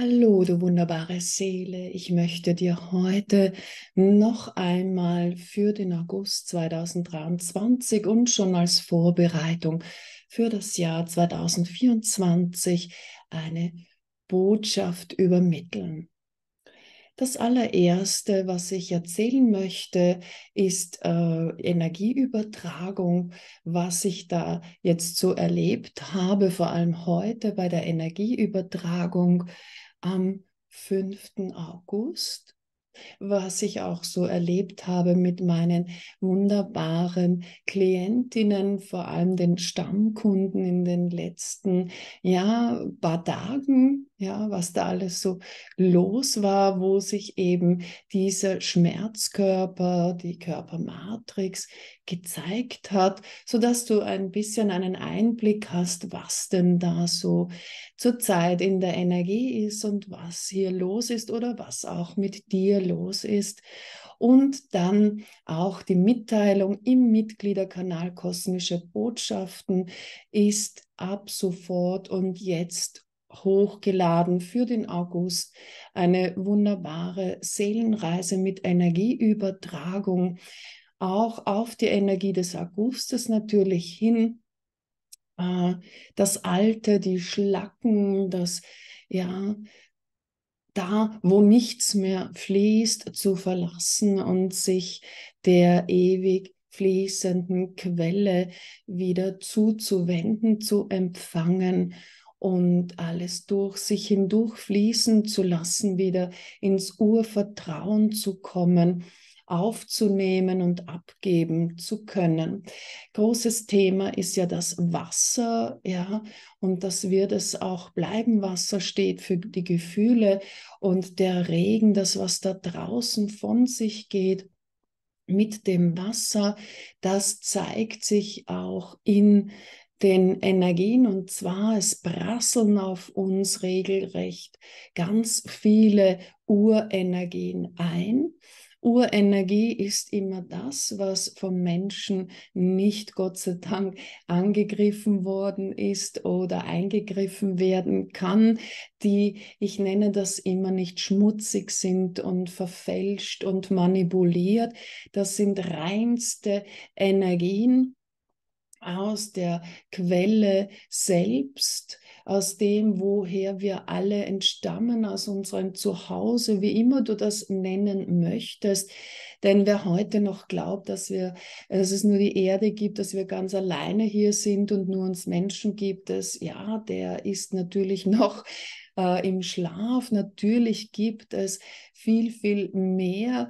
Hallo, du wunderbare Seele. Ich möchte dir heute noch einmal für den August 2023 und schon als Vorbereitung für das Jahr 2024 eine Botschaft übermitteln. Das allererste, was ich erzählen möchte, ist äh, Energieübertragung, was ich da jetzt so erlebt habe, vor allem heute bei der Energieübertragung am 5. August, was ich auch so erlebt habe mit meinen wunderbaren Klientinnen, vor allem den Stammkunden in den letzten ja, paar Tagen, ja, was da alles so los war, wo sich eben dieser Schmerzkörper, die Körpermatrix gezeigt hat, so dass du ein bisschen einen Einblick hast, was denn da so zurzeit in der Energie ist und was hier los ist oder was auch mit dir los ist. Und dann auch die Mitteilung im Mitgliederkanal Kosmische Botschaften ist ab sofort und jetzt hochgeladen für den August. Eine wunderbare Seelenreise mit Energieübertragung, auch auf die Energie des Augustes natürlich hin. Äh, das Alte, die Schlacken, das, ja, da, wo nichts mehr fließt, zu verlassen und sich der ewig fließenden Quelle wieder zuzuwenden, zu empfangen und alles durch sich hindurch fließen zu lassen, wieder ins Urvertrauen zu kommen aufzunehmen und abgeben zu können. Großes Thema ist ja das Wasser, ja, und das wird es auch bleiben. Wasser steht für die Gefühle und der Regen, das, was da draußen von sich geht, mit dem Wasser, das zeigt sich auch in den Energien und zwar es prasseln auf uns regelrecht ganz viele Urenergien ein. Urenergie ist immer das, was vom Menschen nicht, Gott sei Dank, angegriffen worden ist oder eingegriffen werden kann, die, ich nenne das immer nicht schmutzig sind und verfälscht und manipuliert. Das sind reinste Energien, aus der Quelle selbst, aus dem, woher wir alle entstammen, aus unserem Zuhause, wie immer du das nennen möchtest. Denn wer heute noch glaubt, dass, wir, dass es nur die Erde gibt, dass wir ganz alleine hier sind und nur uns Menschen gibt es, ja, der ist natürlich noch äh, im Schlaf. Natürlich gibt es viel, viel mehr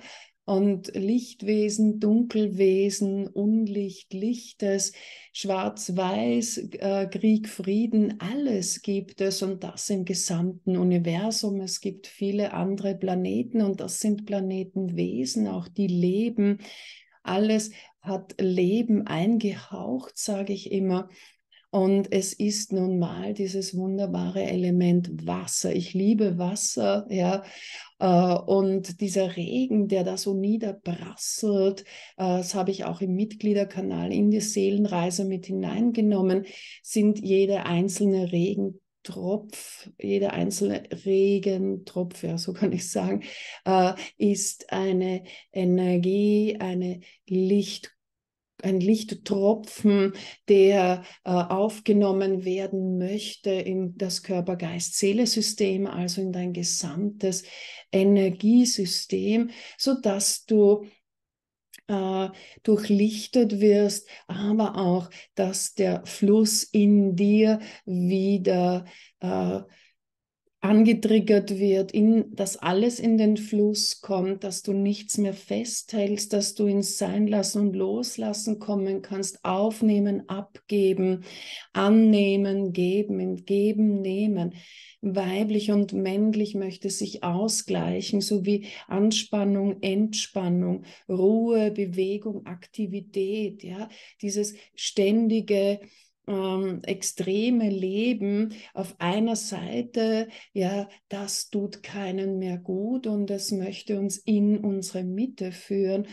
und Lichtwesen, Dunkelwesen, Unlicht, Lichtes, Schwarz-Weiß, äh, Krieg, Frieden, alles gibt es und das im gesamten Universum. Es gibt viele andere Planeten und das sind Planetenwesen, auch die leben. Alles hat Leben eingehaucht, sage ich immer. Und es ist nun mal dieses wunderbare Element Wasser. Ich liebe Wasser, ja. Äh, und dieser Regen, der da so niederprasselt, äh, das habe ich auch im Mitgliederkanal in die Seelenreise mit hineingenommen, sind jede einzelne Regen. Tropf, jeder einzelne Regentropf, ja, so kann ich sagen, äh, ist eine Energie, eine Licht ein Lichttropfen, der äh, aufgenommen werden möchte in das Körper-Geist-Seele-System, also in dein gesamtes Energiesystem, sodass du äh, durchlichtet wirst, aber auch, dass der Fluss in dir wieder äh, angetriggert wird, in, dass alles in den Fluss kommt, dass du nichts mehr festhältst, dass du ins lassen und Loslassen kommen kannst, aufnehmen, abgeben, annehmen, geben, entgeben, nehmen. Weiblich und männlich möchte sich ausgleichen, sowie Anspannung, Entspannung, Ruhe, Bewegung, Aktivität, ja, dieses ständige ähm, extreme Leben auf einer Seite, ja, das tut keinen mehr gut und es möchte uns in unsere Mitte führen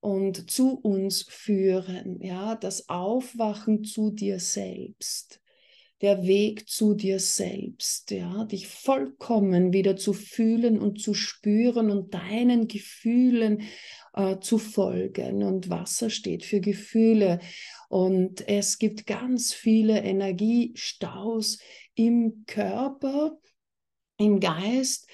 und zu uns führen, ja, das Aufwachen zu dir selbst der Weg zu dir selbst, ja, dich vollkommen wieder zu fühlen und zu spüren und deinen Gefühlen äh, zu folgen. Und Wasser steht für Gefühle. Und es gibt ganz viele Energiestaus im Körper, im Geist,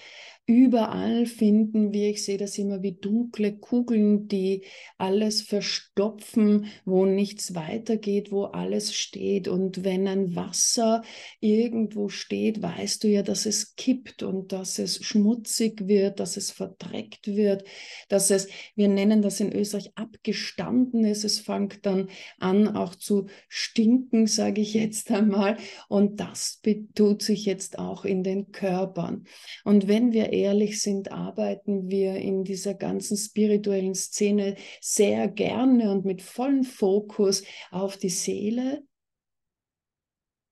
Überall finden wir, ich sehe das immer wie dunkle Kugeln, die alles verstopfen, wo nichts weitergeht, wo alles steht. Und wenn ein Wasser irgendwo steht, weißt du ja, dass es kippt und dass es schmutzig wird, dass es verdreckt wird, dass es, wir nennen das in Österreich, abgestanden ist. Es fängt dann an auch zu stinken, sage ich jetzt einmal. Und das tut sich jetzt auch in den Körpern. Und wenn wir ehrlich sind, arbeiten wir in dieser ganzen spirituellen Szene sehr gerne und mit vollem Fokus auf die Seele,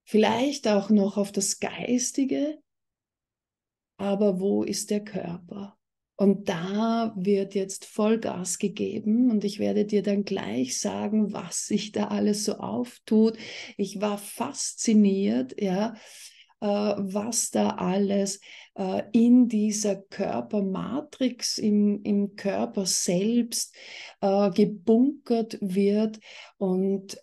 vielleicht auch noch auf das Geistige, aber wo ist der Körper? Und da wird jetzt Vollgas gegeben und ich werde dir dann gleich sagen, was sich da alles so auftut. Ich war fasziniert, ja, äh, was da alles äh, in dieser Körpermatrix, im, im Körper selbst äh, gebunkert wird und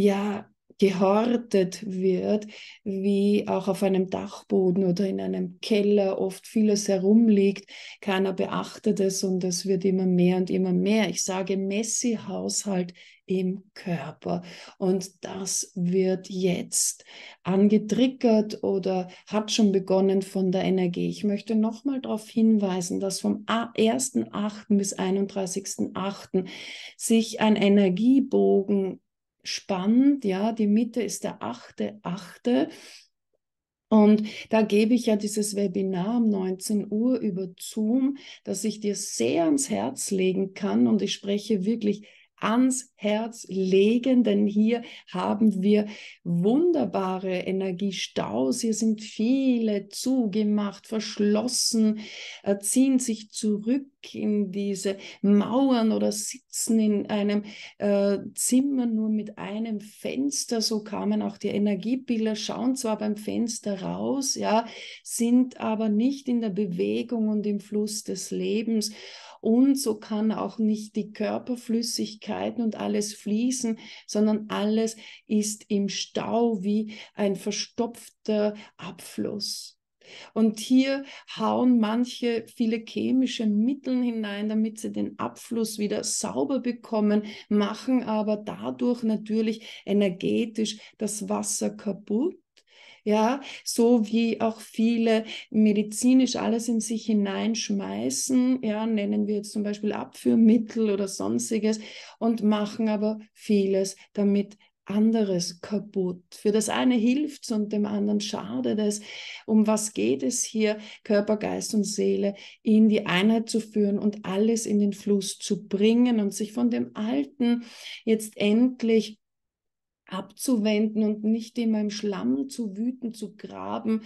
ja, gehortet wird, wie auch auf einem Dachboden oder in einem Keller oft vieles herumliegt. Keiner beachtet es und es wird immer mehr und immer mehr. Ich sage Messi-Haushalt im Körper. Und das wird jetzt angetriggert oder hat schon begonnen von der Energie. Ich möchte nochmal darauf hinweisen, dass vom 1.8. bis 31.8. sich ein Energiebogen spannend, ja, die Mitte ist der achte, achte. Und da gebe ich ja dieses Webinar um 19 Uhr über Zoom, das ich dir sehr ans Herz legen kann. Und ich spreche wirklich ans Herz legen, denn hier haben wir wunderbare Energiestaus. Hier sind viele zugemacht, verschlossen, äh, ziehen sich zurück in diese Mauern oder sitzen in einem äh, Zimmer nur mit einem Fenster. So kamen auch die Energiebilder, schauen zwar beim Fenster raus, ja, sind aber nicht in der Bewegung und im Fluss des Lebens und so kann auch nicht die Körperflüssigkeiten und alles fließen, sondern alles ist im Stau wie ein verstopfter Abfluss. Und hier hauen manche viele chemische Mittel hinein, damit sie den Abfluss wieder sauber bekommen, machen aber dadurch natürlich energetisch das Wasser kaputt ja, so wie auch viele medizinisch alles in sich hineinschmeißen, ja, nennen wir jetzt zum Beispiel Abführmittel oder sonstiges und machen aber vieles damit anderes kaputt. Für das eine hilft es und dem anderen schadet es. Um was geht es hier, Körper, Geist und Seele in die Einheit zu führen und alles in den Fluss zu bringen und sich von dem Alten jetzt endlich abzuwenden und nicht immer im Schlamm zu wüten, zu graben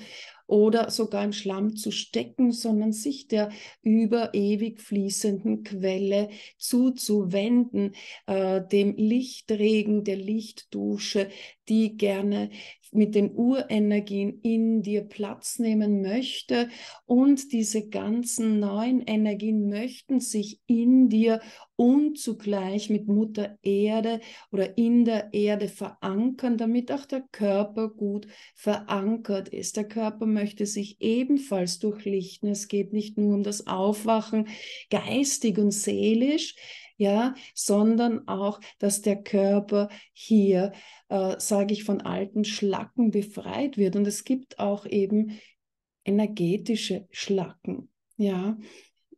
oder sogar im Schlamm zu stecken, sondern sich der über ewig fließenden Quelle zuzuwenden, äh, dem Lichtregen, der Lichtdusche, die gerne mit den Urenergien in dir Platz nehmen möchte. Und diese ganzen neuen Energien möchten sich in dir und zugleich mit Mutter Erde oder in der Erde verankern, damit auch der Körper gut verankert ist. Der Körper möchte sich ebenfalls durchlichten. Es geht nicht nur um das Aufwachen geistig und seelisch, ja, sondern auch, dass der Körper hier, äh, sage ich, von alten Schlacken befreit wird. Und es gibt auch eben energetische Schlacken, ja.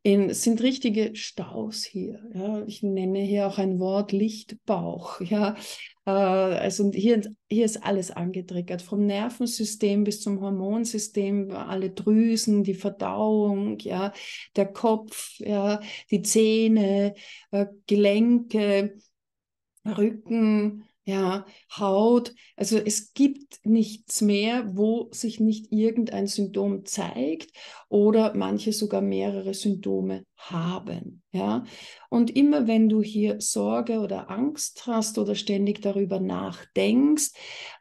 In, es sind richtige Staus hier. Ja. Ich nenne hier auch ein Wort Lichtbauch. Ja. Äh, also hier, hier ist alles angetriggert, vom Nervensystem bis zum Hormonsystem, alle Drüsen, die Verdauung, ja, der Kopf, ja, die Zähne, äh, Gelenke, Rücken, ja, Haut. Also es gibt nichts mehr, wo sich nicht irgendein Symptom zeigt oder manche sogar mehrere Symptome haben. Ja? Und immer wenn du hier Sorge oder Angst hast oder ständig darüber nachdenkst,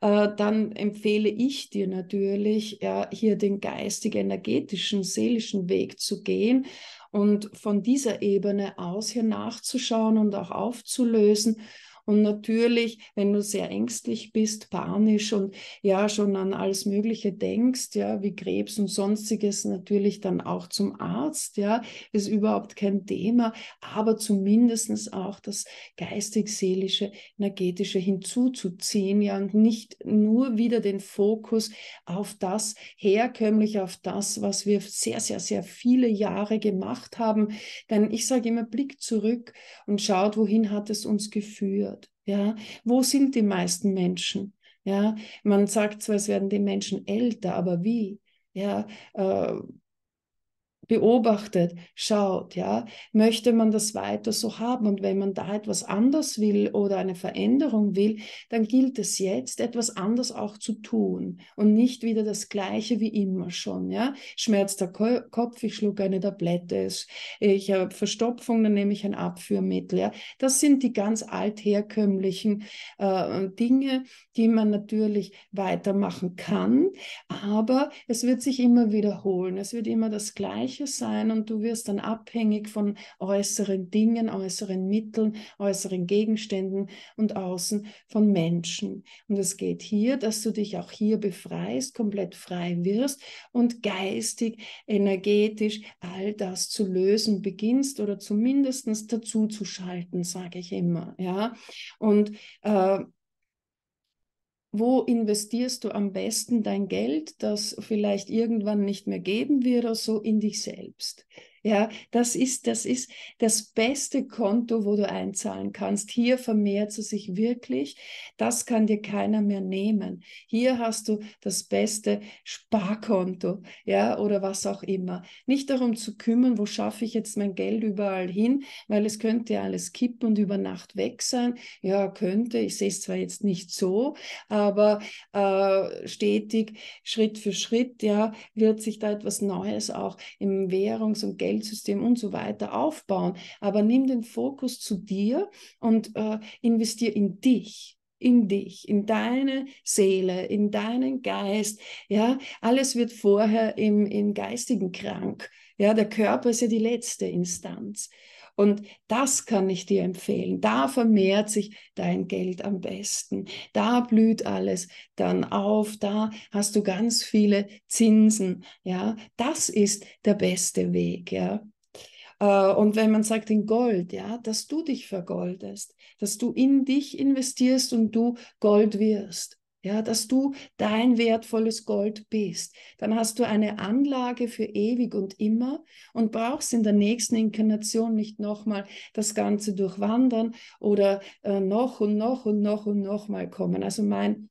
äh, dann empfehle ich dir natürlich, ja, hier den geistig-energetischen, seelischen Weg zu gehen und von dieser Ebene aus hier nachzuschauen und auch aufzulösen und natürlich, wenn du sehr ängstlich bist, panisch und ja schon an alles Mögliche denkst, ja, wie Krebs und sonstiges, natürlich dann auch zum Arzt, ja, ist überhaupt kein Thema, aber zumindest auch das geistig-seelische, energetische hinzuzuziehen, ja, und nicht nur wieder den Fokus auf das herkömmlich, auf das, was wir sehr, sehr, sehr viele Jahre gemacht haben. Denn ich sage immer, Blick zurück und schaut, wohin hat es uns geführt. Ja, wo sind die meisten Menschen? Ja, man sagt zwar, es werden die Menschen älter, aber wie? Ja, äh, beobachtet, schaut, ja, möchte man das weiter so haben und wenn man da etwas anders will oder eine Veränderung will, dann gilt es jetzt etwas anders auch zu tun und nicht wieder das gleiche wie immer schon, ja? Schmerzt der Ko Kopf, ich schlug eine Tablette, ich habe Verstopfung, dann nehme ich ein Abführmittel, ja? Das sind die ganz altherkömmlichen äh, Dinge, die man natürlich weitermachen kann, aber es wird sich immer wiederholen, es wird immer das gleiche Gleiches sein und du wirst dann abhängig von äußeren Dingen, äußeren Mitteln, äußeren Gegenständen und außen von Menschen. Und es geht hier, dass du dich auch hier befreist, komplett frei wirst und geistig, energetisch all das zu lösen beginnst oder zumindest dazu zu schalten, sage ich immer. Ja? Und äh, wo investierst du am besten dein Geld, das vielleicht irgendwann nicht mehr geben wird, so in dich selbst. Ja, das ist, das ist das beste Konto, wo du einzahlen kannst. Hier vermehrt es sich wirklich. Das kann dir keiner mehr nehmen. Hier hast du das beste Sparkonto, ja, oder was auch immer. Nicht darum zu kümmern, wo schaffe ich jetzt mein Geld überall hin, weil es könnte alles kippen und über Nacht weg sein. Ja, könnte. Ich sehe es zwar jetzt nicht so, aber äh, stetig, Schritt für Schritt, ja, wird sich da etwas Neues auch im Währungs- und Geld Geldsystem und so weiter aufbauen. Aber nimm den Fokus zu dir und äh, investier in dich in dich, in deine Seele, in deinen Geist. Ja, alles wird vorher im, im Geistigen krank. Ja, der Körper ist ja die letzte Instanz. Und das kann ich dir empfehlen. Da vermehrt sich dein Geld am besten. Da blüht alles dann auf. Da hast du ganz viele Zinsen. Ja, das ist der beste Weg. Ja. Äh, und wenn man sagt in Gold, ja, dass du dich vergoldest, dass du in dich investierst und du Gold wirst ja, dass du dein wertvolles Gold bist. Dann hast du eine Anlage für ewig und immer und brauchst in der nächsten Inkarnation nicht nochmal das Ganze durchwandern oder äh, noch und noch und noch und noch mal kommen. Also mein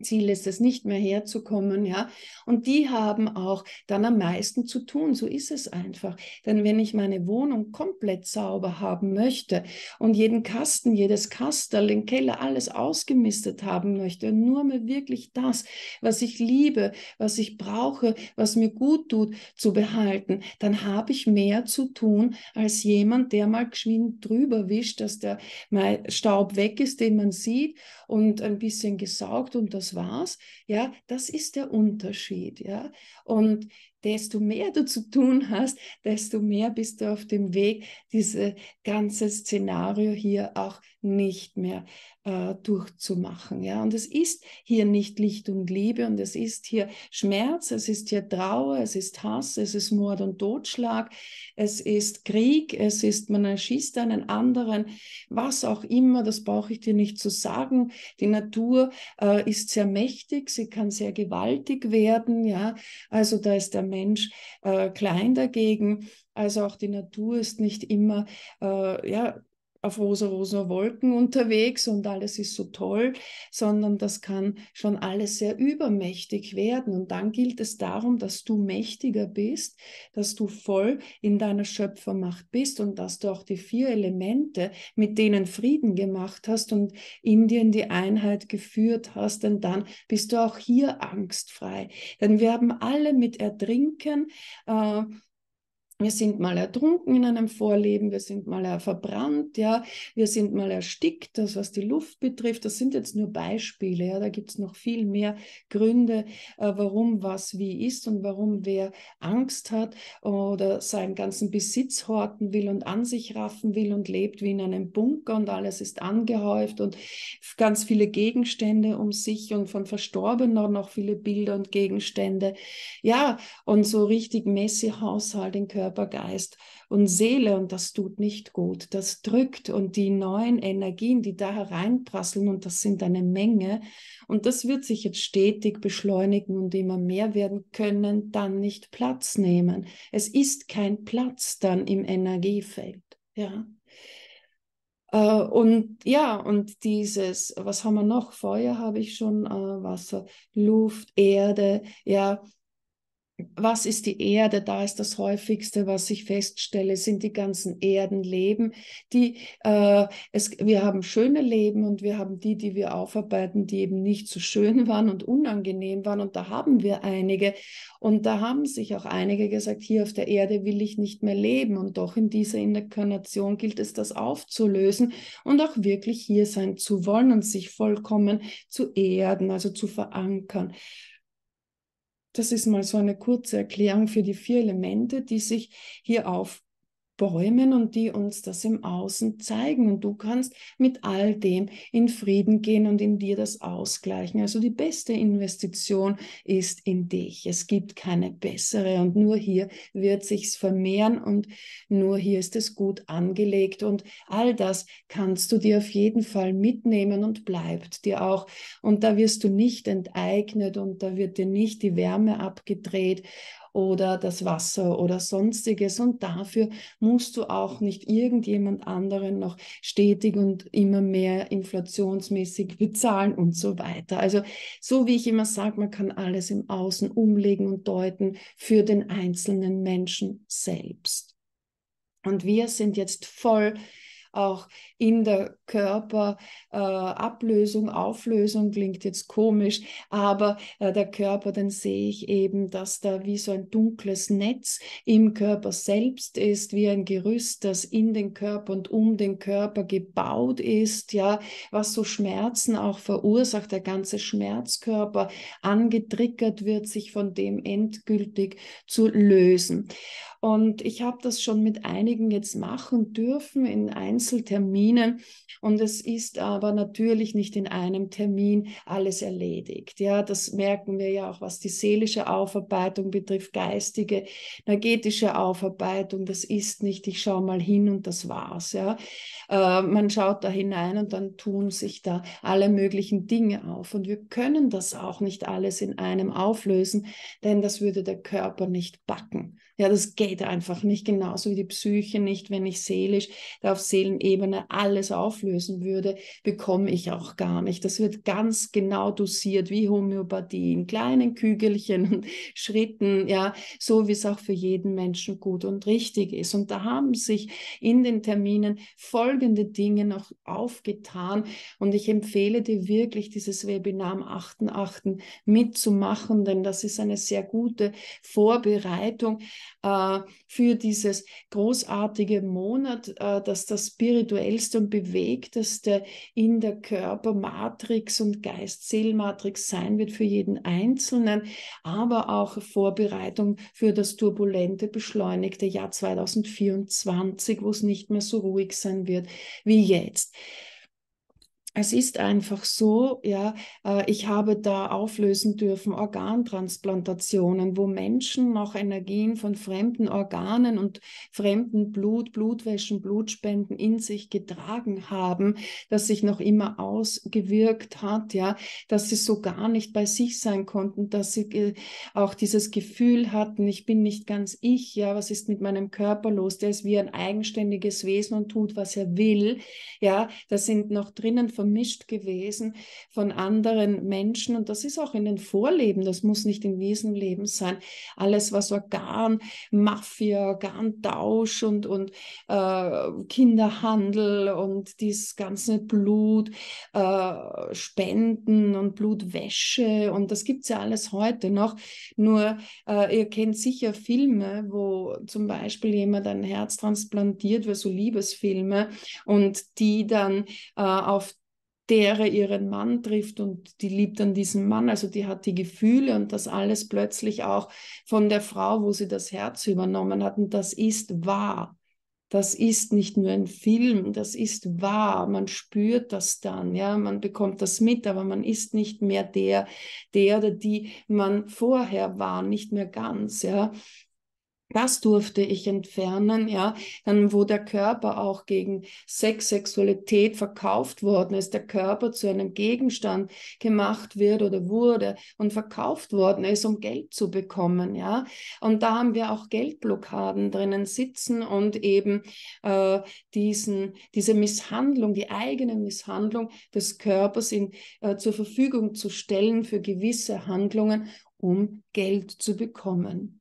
Ziel ist es nicht mehr herzukommen, ja. Und die haben auch dann am meisten zu tun. So ist es einfach. Denn wenn ich meine Wohnung komplett sauber haben möchte und jeden Kasten, jedes Kastel, den Keller, alles ausgemistet haben möchte und nur mir wirklich das, was ich liebe, was ich brauche, was mir gut tut, zu behalten, dann habe ich mehr zu tun als jemand, der mal geschwind drüber wischt, dass der Staub weg ist, den man sieht und ein bisschen gesaugt und das das war's. Ja, das ist der Unterschied. Ja, und desto mehr du zu tun hast, desto mehr bist du auf dem Weg, dieses ganze Szenario hier auch nicht mehr äh, durchzumachen. Ja? Und es ist hier nicht Licht und Liebe und es ist hier Schmerz, es ist hier Trauer, es ist Hass, es ist Mord und Totschlag, es ist Krieg, es ist, man erschießt einen anderen, was auch immer, das brauche ich dir nicht zu sagen. Die Natur äh, ist sehr mächtig, sie kann sehr gewaltig werden. Ja? Also da ist der Mensch äh, klein dagegen. Also auch die Natur ist nicht immer äh, ja, auf rosa-rosa Wolken unterwegs und alles ist so toll, sondern das kann schon alles sehr übermächtig werden. Und dann gilt es darum, dass du mächtiger bist, dass du voll in deiner Schöpfermacht bist und dass du auch die vier Elemente, mit denen Frieden gemacht hast und in dir in die Einheit geführt hast, denn dann bist du auch hier angstfrei. Denn wir haben alle mit Ertrinken, äh, wir sind mal ertrunken in einem Vorleben, wir sind mal verbrannt, ja, wir sind mal erstickt, das was die Luft betrifft, das sind jetzt nur Beispiele, ja, da gibt es noch viel mehr Gründe, äh, warum was wie ist und warum wer Angst hat oder seinen ganzen Besitz horten will und an sich raffen will und lebt wie in einem Bunker und alles ist angehäuft und ganz viele Gegenstände um sich und von Verstorbenen noch viele Bilder und Gegenstände. Ja, und so richtig Messi-Haushalt in Körper Körper, Geist und Seele und das tut nicht gut. Das drückt und die neuen Energien, die da hereinprasseln und das sind eine Menge und das wird sich jetzt stetig beschleunigen und immer mehr werden, können dann nicht Platz nehmen. Es ist kein Platz dann im Energiefeld. Ja. Uh, und ja, und dieses, was haben wir noch? Feuer habe ich schon, uh, Wasser, Luft, Erde, ja, was ist die Erde? Da ist das häufigste, was ich feststelle, sind die ganzen Erdenleben. Die, äh, es, wir haben schöne Leben und wir haben die, die wir aufarbeiten, die eben nicht so schön waren und unangenehm waren. Und da haben wir einige. Und da haben sich auch einige gesagt, hier auf der Erde will ich nicht mehr leben. Und doch in dieser Inkarnation gilt es, das aufzulösen und auch wirklich hier sein zu wollen und sich vollkommen zu erden, also zu verankern. Das ist mal so eine kurze Erklärung für die vier Elemente, die sich hier auf Bäumen und die uns das im Außen zeigen. Und du kannst mit all dem in Frieden gehen und in dir das ausgleichen. Also die beste Investition ist in dich. Es gibt keine bessere und nur hier wird sich's vermehren und nur hier ist es gut angelegt und all das kannst du dir auf jeden Fall mitnehmen und bleibt dir auch. Und da wirst du nicht enteignet und da wird dir nicht die Wärme abgedreht oder das Wasser oder sonstiges. Und dafür musst du auch nicht irgendjemand anderen noch stetig und immer mehr inflationsmäßig bezahlen und so weiter. Also so wie ich immer sage, man kann alles im Außen umlegen und deuten für den einzelnen Menschen selbst. Und wir sind jetzt voll auch in der Körperablösung, äh, Auflösung klingt jetzt komisch, aber äh, der Körper, dann sehe ich eben, dass da wie so ein dunkles Netz im Körper selbst ist, wie ein Gerüst, das in den Körper und um den Körper gebaut ist, ja, was so Schmerzen auch verursacht, der ganze Schmerzkörper angetriggert wird, sich von dem endgültig zu lösen. Und ich habe das schon mit einigen jetzt machen dürfen in Einzelterminen. Und es ist aber natürlich nicht in einem Termin alles erledigt. Ja, das merken wir ja auch, was die seelische Aufarbeitung betrifft, geistige, energetische Aufarbeitung. Das ist nicht, ich schaue mal hin und das war's. Ja, äh, man schaut da hinein und dann tun sich da alle möglichen Dinge auf. Und wir können das auch nicht alles in einem auflösen, denn das würde der Körper nicht backen. Ja, das geht einfach nicht genauso wie die Psyche nicht, wenn ich seelisch da auf Seelenebene alles auflösen würde, bekomme ich auch gar nicht. Das wird ganz genau dosiert wie Homöopathie in kleinen Kügelchen und Schritten, ja, so wie es auch für jeden Menschen gut und richtig ist. Und da haben sich in den Terminen folgende Dinge noch aufgetan und ich empfehle dir wirklich dieses Webinar am 8.8. mitzumachen, denn das ist eine sehr gute Vorbereitung äh, für dieses großartige Monat, äh, dass das spirituellste und bewegteste in der Körpermatrix und Geist-Seelmatrix sein wird für jeden Einzelnen, aber auch Vorbereitung für das turbulente, beschleunigte Jahr 2024, wo es nicht mehr so ruhig sein wird wie jetzt es ist einfach so, ja, äh, ich habe da auflösen dürfen Organtransplantationen, wo Menschen noch Energien von fremden Organen und fremden Blut, Blutwäschen, Blutspenden in sich getragen haben, das sich noch immer ausgewirkt hat, ja, dass sie so gar nicht bei sich sein konnten, dass sie auch dieses Gefühl hatten, ich bin nicht ganz ich, ja, was ist mit meinem Körper los? Der ist wie ein eigenständiges Wesen und tut, was er will, ja, da sind noch drinnen von vermischt gewesen von anderen Menschen. Und das ist auch in den Vorleben, das muss nicht in diesem Leben sein. Alles, was Organ, Mafia, Organtausch und, und äh, Kinderhandel und dieses ganze Blut, äh, Spenden und Blutwäsche und das gibt es ja alles heute noch. Nur, äh, ihr kennt sicher Filme, wo zum Beispiel jemand ein Herz transplantiert wird, so Liebesfilme, und die dann äh, auf der ihren Mann trifft und die liebt dann diesen Mann, also die hat die Gefühle und das alles plötzlich auch von der Frau, wo sie das Herz übernommen hat. Und das ist wahr. Das ist nicht nur ein Film, das ist wahr. Man spürt das dann, ja, man bekommt das mit, aber man ist nicht mehr der, der oder die man vorher war, nicht mehr ganz, ja das durfte ich entfernen, ja. Dann, wo der Körper auch gegen Sex, Sexualität verkauft worden ist, der Körper zu einem Gegenstand gemacht wird oder wurde und verkauft worden ist, um Geld zu bekommen, ja. Und da haben wir auch Geldblockaden drinnen sitzen und eben äh, diesen, diese Misshandlung, die eigene Misshandlung des Körpers in, äh, zur Verfügung zu stellen für gewisse Handlungen, um Geld zu bekommen.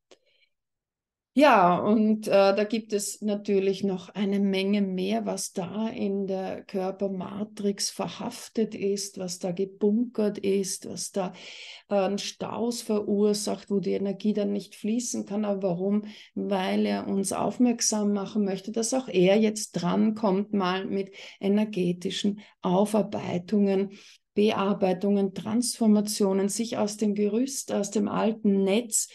Ja, und äh, da gibt es natürlich noch eine Menge mehr, was da in der Körpermatrix verhaftet ist, was da gebunkert ist, was da äh, Staus verursacht, wo die Energie dann nicht fließen kann. Aber warum? Weil er uns aufmerksam machen möchte, dass auch er jetzt drankommt, mal mit energetischen Aufarbeitungen Bearbeitungen, Transformationen, sich aus dem Gerüst, aus dem alten Netz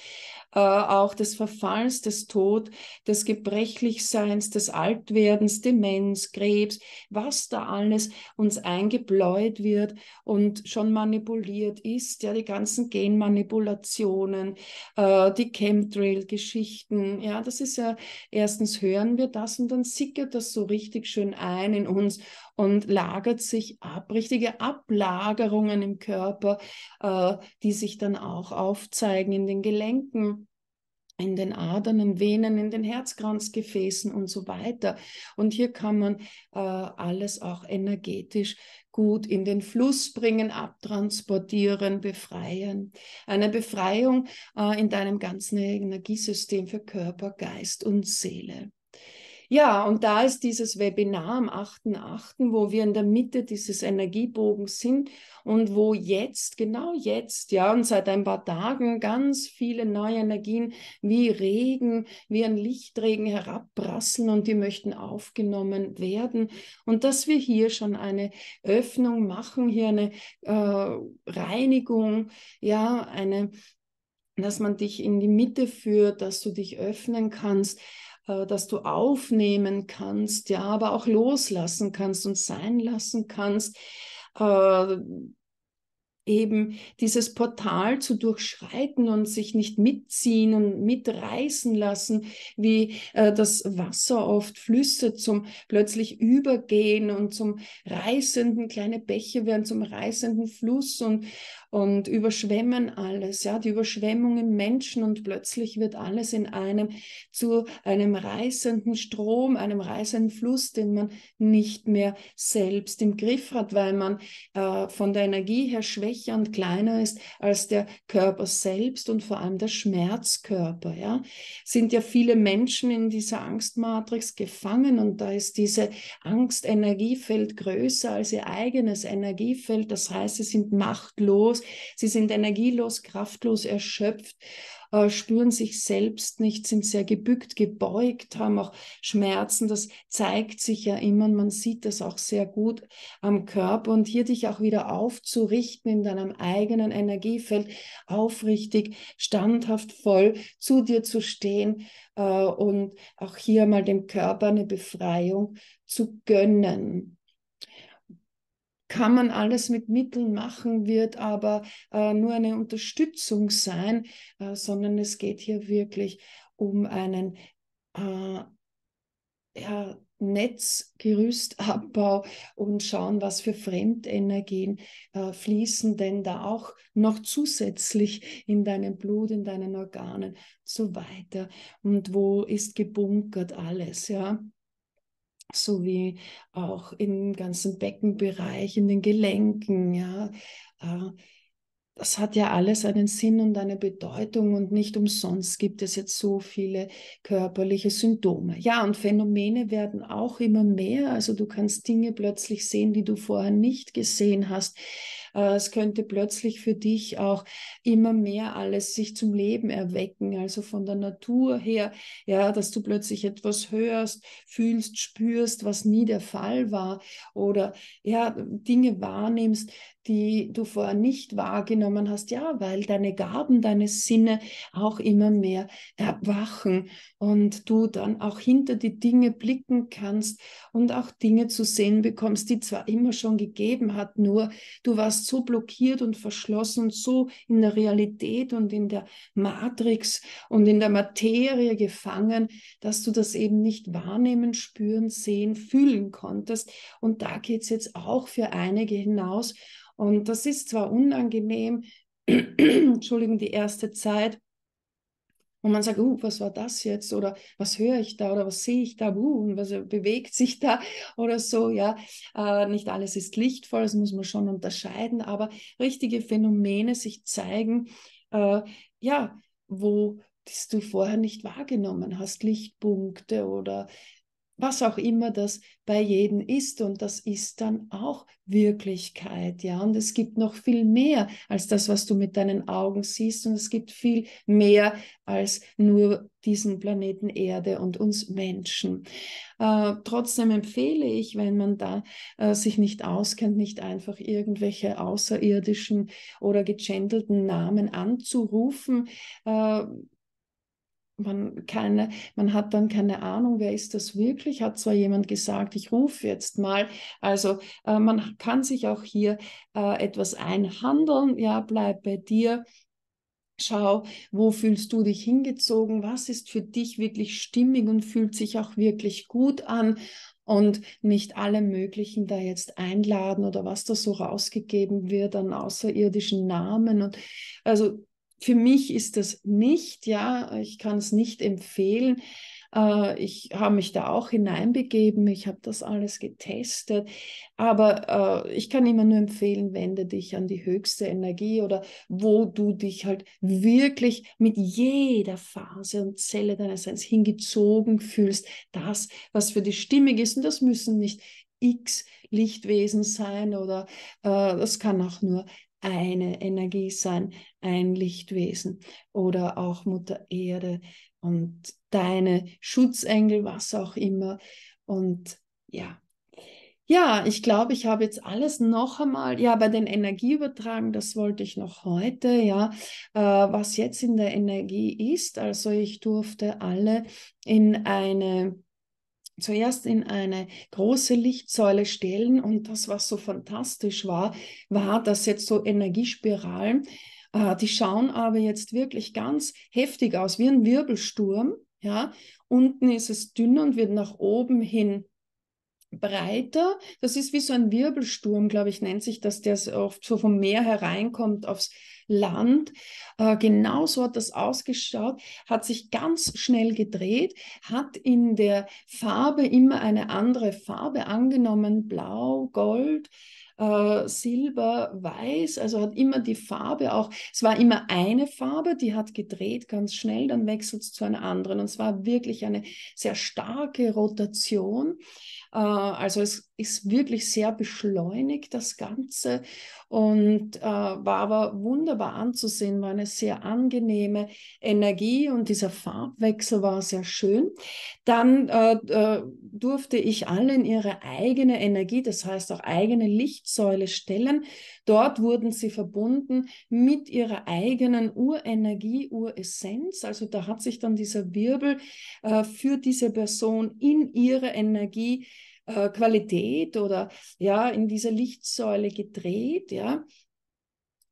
äh, auch des Verfalls, des Tod, des Gebrechlichseins, des Altwerdens, Demenz, Krebs, was da alles uns eingebläut wird und schon manipuliert ist, ja, die ganzen Genmanipulationen, äh, die Chemtrail-Geschichten, ja, das ist ja, erstens hören wir das und dann sickert das so richtig schön ein in uns und lagert sich ab, richtige Ablagerungen im Körper, äh, die sich dann auch aufzeigen in den Gelenken in den Adern und Venen, in den Herzkranzgefäßen und so weiter. Und hier kann man äh, alles auch energetisch gut in den Fluss bringen, abtransportieren, befreien. Eine Befreiung äh, in deinem ganzen Energiesystem für Körper, Geist und Seele. Ja, und da ist dieses Webinar am 8.8., wo wir in der Mitte dieses Energiebogens sind und wo jetzt, genau jetzt, ja, und seit ein paar Tagen ganz viele neue Energien wie Regen, wie ein Lichtregen herabprasseln und die möchten aufgenommen werden. Und dass wir hier schon eine Öffnung machen, hier eine äh, Reinigung, ja, eine dass man dich in die Mitte führt, dass du dich öffnen kannst äh, das du aufnehmen kannst, ja, aber auch loslassen kannst und sein lassen kannst. Äh, eben dieses Portal zu durchschreiten und sich nicht mitziehen und mitreißen lassen, wie äh, das Wasser oft Flüsse zum plötzlich übergehen und zum reißenden, kleine Bäche werden zum reißenden Fluss und, und überschwemmen alles, ja, die Überschwemmung im Menschen und plötzlich wird alles in einem zu einem reißenden Strom, einem reißenden Fluss, den man nicht mehr selbst im Griff hat, weil man äh, von der Energie her schwächt weicher und kleiner ist als der Körper selbst und vor allem der Schmerzkörper. Ja, sind ja viele Menschen in dieser Angstmatrix gefangen und da ist diese Angstenergiefeld größer als ihr eigenes Energiefeld. Das heißt, sie sind machtlos, sie sind energielos, kraftlos, erschöpft äh, spüren sich selbst nicht, sind sehr gebückt, gebeugt, haben auch Schmerzen. Das zeigt sich ja immer und man sieht das auch sehr gut am Körper. Und hier dich auch wieder aufzurichten in deinem eigenen Energiefeld, aufrichtig, standhaft voll zu dir zu stehen äh, und auch hier mal dem Körper eine Befreiung zu gönnen kann man alles mit Mitteln machen, wird aber äh, nur eine Unterstützung sein, äh, sondern es geht hier wirklich um einen äh, ja, Netzgerüstabbau und schauen, was für Fremdenergien äh, fließen denn da auch noch zusätzlich in deinem Blut, in deinen Organen, und so weiter. Und wo ist gebunkert alles, ja? sowie auch im ganzen Beckenbereich, in den Gelenken. Ja. Äh, das hat ja alles einen Sinn und eine Bedeutung und nicht umsonst gibt es jetzt so viele körperliche Symptome. Ja, und Phänomene werden auch immer mehr. Also du kannst Dinge plötzlich sehen, die du vorher nicht gesehen hast. Äh, es könnte plötzlich für dich auch immer mehr alles sich zum Leben erwecken, also von der Natur her, ja, dass du plötzlich etwas hörst, fühlst, spürst, was nie der Fall war oder ja, Dinge wahrnimmst, die du vorher nicht wahrgenommen hast. Ja, weil deine Gaben, deine Sinne auch immer mehr erwachen und du dann auch hinter die Dinge blicken kannst und auch Dinge zu sehen bekommst, die zwar immer schon gegeben hat, nur du warst so blockiert und verschlossen, so in der Realität und in der Matrix und in der Materie gefangen, dass du das eben nicht wahrnehmen, spüren, sehen, fühlen konntest. Und da geht es jetzt auch für einige hinaus und das ist zwar unangenehm, Entschuldigung, die erste Zeit, wo man sagt, uh, was war das jetzt? Oder was höre ich da? Oder was sehe ich da? Uh, was bewegt sich da? Oder so, ja. Äh, nicht alles ist lichtvoll, das muss man schon unterscheiden. Aber richtige Phänomene sich zeigen, äh, ja, wo das du vorher nicht wahrgenommen hast, Lichtpunkte oder was auch immer das bei jedem ist. Und das ist dann auch Wirklichkeit, ja. Und es gibt noch viel mehr als das, was du mit deinen Augen siehst. Und es gibt viel mehr als nur diesen Planeten Erde und uns Menschen. Äh, trotzdem empfehle ich, wenn man da äh, sich nicht auskennt, nicht einfach irgendwelche außerirdischen oder gechandelten Namen anzurufen. Äh, man, keine, man hat dann keine Ahnung, wer ist das wirklich, hat zwar jemand gesagt, ich rufe jetzt mal. Also äh, man kann sich auch hier äh, etwas einhandeln, ja, bleib bei dir. Schau, wo fühlst du dich hingezogen? Was ist für dich wirklich stimmig und fühlt sich auch wirklich gut an? und nicht alle möglichen da jetzt einladen oder was da so rausgegeben wird an außerirdischen Namen und also für mich ist das nicht, ja, ich kann es nicht empfehlen. Äh, ich habe mich da auch hineinbegeben, ich habe das alles getestet, aber äh, ich kann immer nur empfehlen, wende dich an die höchste Energie oder wo du dich halt wirklich mit jeder Phase und Zelle deines Seins hingezogen fühlst, das, was für dich stimmig ist. Und das müssen nicht x Lichtwesen sein oder äh, das kann auch nur eine Energie sein, ein Lichtwesen oder auch Mutter Erde und deine Schutzengel, was auch immer. Und ja, ja, ich glaube, ich habe jetzt alles noch einmal, ja, bei den Energieübertragen, das wollte ich noch heute, ja, äh, was jetzt in der Energie ist. Also ich durfte alle in eine zuerst in eine große Lichtsäule stellen. Und das, was so fantastisch war, war, dass jetzt so Energiespiralen, äh, die schauen aber jetzt wirklich ganz heftig aus, wie ein Wirbelsturm. Ja, unten ist es dünner und wird nach oben hin breiter. Das ist wie so ein Wirbelsturm, glaube ich, nennt sich das, der oft so vom Meer hereinkommt aufs Land. Äh, genauso hat das ausgeschaut, hat sich ganz schnell gedreht, hat in der Farbe immer eine andere Farbe angenommen, blau, gold. Äh, silber, Weiß, also hat immer die Farbe auch, es war immer eine Farbe, die hat gedreht ganz schnell, dann wechselt es zu einer anderen. Und es war wirklich eine sehr starke Rotation. Äh, also es ist wirklich sehr beschleunigt, das Ganze. Und äh, war aber wunderbar anzusehen, war eine sehr angenehme Energie und dieser Farbwechsel war sehr schön. Dann äh, äh durfte ich allen ihre eigene Energie, das heißt auch eigene Lichtsäule stellen. Dort wurden sie verbunden mit ihrer eigenen Urenergie, Uressenz. Also da hat sich dann dieser Wirbel äh, für diese Person in ihre Energie äh, Qualität oder ja, in dieser Lichtsäule gedreht, ja.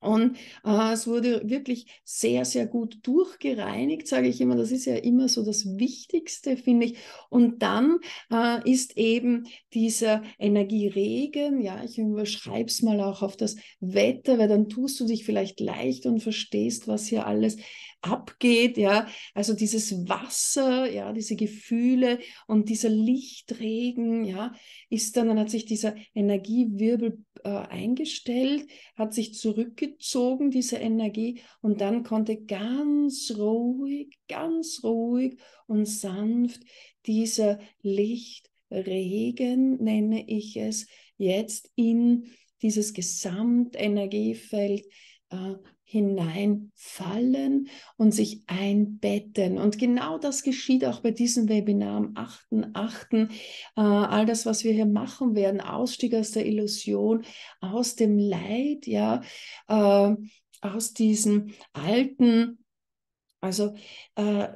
Und äh, es wurde wirklich sehr, sehr gut durchgereinigt, sage ich immer. Das ist ja immer so das Wichtigste, finde ich. Und dann äh, ist eben dieser Energieregen, ja, ich überschreibe es mal auch auf das Wetter, weil dann tust du dich vielleicht leicht und verstehst, was hier alles abgeht, ja, also dieses Wasser, ja, diese Gefühle und dieser Lichtregen, ja, ist dann, dann hat sich dieser Energiewirbel äh, eingestellt, hat sich zurückgezogen, diese Energie, und dann konnte ganz ruhig, ganz ruhig und sanft dieser Lichtregen, nenne ich es, jetzt in dieses Gesamtenergiefeld äh, hineinfallen und sich einbetten. Und genau das geschieht auch bei diesem Webinar am 8.8. Äh, all das, was wir hier machen werden, Ausstieg aus der Illusion, aus dem Leid, ja, äh, aus diesem alten, also äh,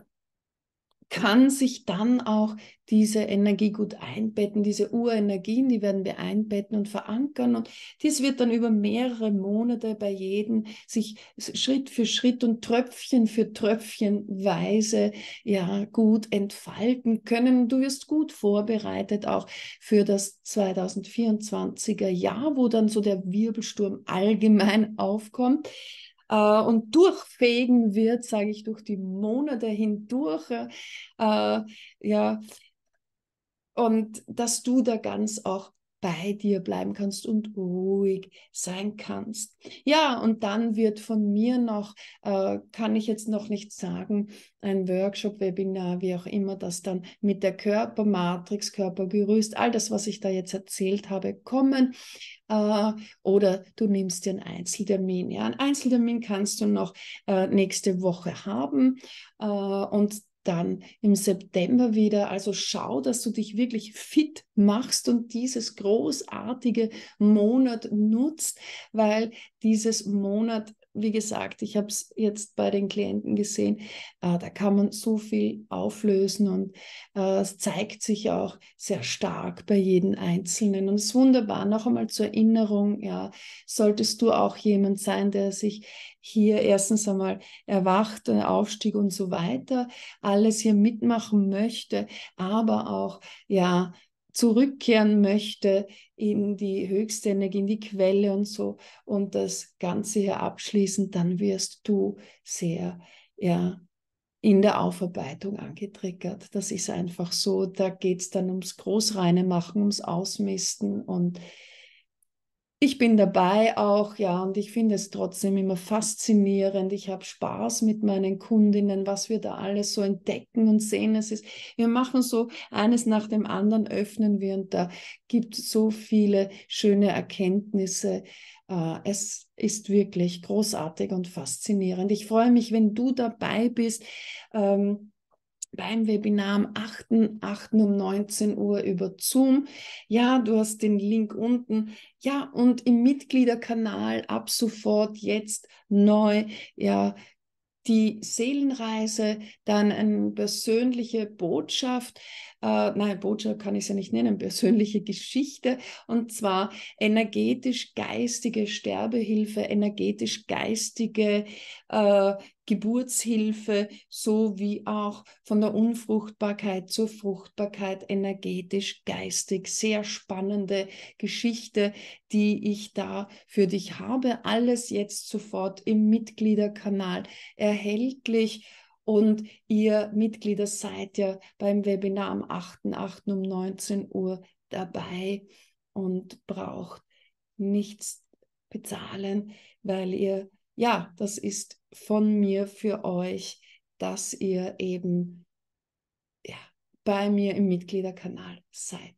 kann sich dann auch diese Energie gut einbetten, diese Urenergien, die werden wir einbetten und verankern. Und dies wird dann über mehrere Monate bei jedem sich Schritt für Schritt und Tröpfchen für Tröpfchenweise ja, gut entfalten können. du wirst gut vorbereitet auch für das 2024er Jahr, wo dann so der Wirbelsturm allgemein aufkommt äh, und durchfegen wird, sage ich, durch die Monate hindurch. Äh, ja, und dass du da ganz auch bei dir bleiben kannst und ruhig sein kannst. Ja, und dann wird von mir noch, äh, kann ich jetzt noch nicht sagen, ein Workshop, Webinar, wie auch immer, das dann mit der Körpermatrix, Körpergerüst, all das, was ich da jetzt erzählt habe, kommen. Äh, oder du nimmst dir einen Einzeltermin. Ja, einen Einzeltermin kannst du noch äh, nächste Woche haben. Äh, und dann im September wieder. Also schau, dass du dich wirklich fit machst und dieses großartige Monat nutzt, weil dieses Monat wie gesagt, ich habe es jetzt bei den Klienten gesehen, äh, da kann man so viel auflösen und äh, es zeigt sich auch sehr stark bei jedem Einzelnen. Und es ist wunderbar, noch einmal zur Erinnerung, ja, solltest du auch jemand sein, der sich hier erstens einmal erwacht, äh, Aufstieg und so weiter, alles hier mitmachen möchte, aber auch ja zurückkehren möchte in die höchste Energie, in die Quelle und so und das Ganze hier abschließen, dann wirst du sehr ja in der Aufarbeitung angetriggert. Das ist einfach so. Da geht es dann ums Großreine machen, ums Ausmisten und ich bin dabei auch, ja, und ich finde es trotzdem immer faszinierend. Ich habe Spaß mit meinen Kundinnen, was wir da alles so entdecken und sehen. Es ist, wir machen so eines nach dem anderen, öffnen wir und da gibt es so viele schöne Erkenntnisse. Äh, es ist wirklich großartig und faszinierend. Ich freue mich, wenn du dabei bist. Ähm, beim Webinar am 8.8. um 19 Uhr über Zoom. Ja, du hast den Link unten. Ja, und im Mitgliederkanal ab sofort jetzt neu. Ja, die Seelenreise, dann eine persönliche Botschaft, äh, nein, Botschaft kann ich es ja nicht nennen, persönliche Geschichte, und zwar energetisch-geistige Sterbehilfe, energetisch-geistige äh, Geburtshilfe, sowie auch von der Unfruchtbarkeit zur Fruchtbarkeit energetisch-geistig. Sehr spannende Geschichte, die ich da für dich habe. Alles jetzt sofort im Mitgliederkanal erhältlich. Und ihr Mitglieder seid ja beim Webinar am 8.8. um 19 Uhr dabei und braucht nichts bezahlen, weil ihr, ja, das ist von mir für euch, dass ihr eben ja, bei mir im Mitgliederkanal seid.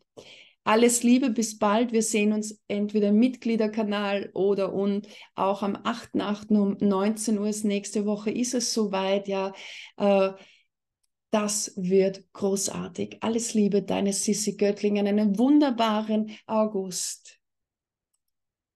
Alles Liebe, bis bald. Wir sehen uns entweder im Mitgliederkanal oder und auch am 8.8. um 19 Uhr. Nächste Woche ist es soweit, ja. Äh, das wird großartig. Alles Liebe, deine Sissi Göttling, einen wunderbaren August.